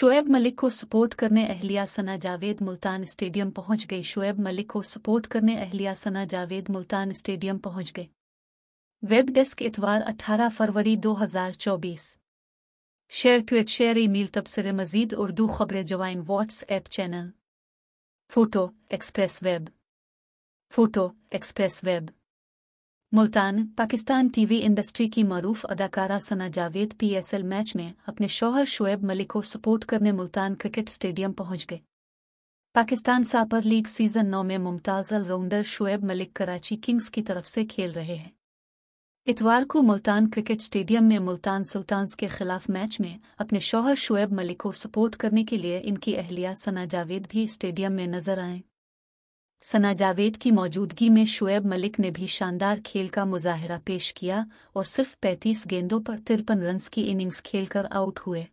शोएब मलिक को सपोर्ट करने अहलिया सना जावेद मुल्तान स्टेडियम पहुंच गए शोएब मलिक को सपोर्ट करने अहलिया सना जावेद मुल्तान स्टेडियम पहुंच गए वेब डेस्क इतवार 18 फरवरी 2024 share tweet share email तबसरे मजीद उर्दू खबरें join WhatsApp channel photo Express web photo Express web Multan Pakistan TV industry की मरूफ अदाकारा सना जावेद पीएसएल मैच में अपने शोहर शुएब मलिक को सपोर्ट करने मुल्तान क्रिकेट स्टेडियम पहुंच गए पाकिस्तान सापर लीग सीजन नौ में मुमताज़ ऑलराउंडर शुएब मलिक कराची किंग्स की तरफ से खेल रहे हैं इतवार को मुल्तान क्रिकेट स्टेडियम में मुल्तान सुल्तान्स के खिलाफ मैच में अपने शोहर शुएब मलिक को सपोर्ट करने के लिए इनकी अहलिया सना जावेद भी स्टेडियम में नजर आएं सना जावेद की मौजूदगी में शुएब मलिक ने भी शानदार खेल का मुजाहरा पेश किया और सिर्फ 35 गेंदों पर तिरपन रन्स की इनिंग्स खेलकर आउट हुए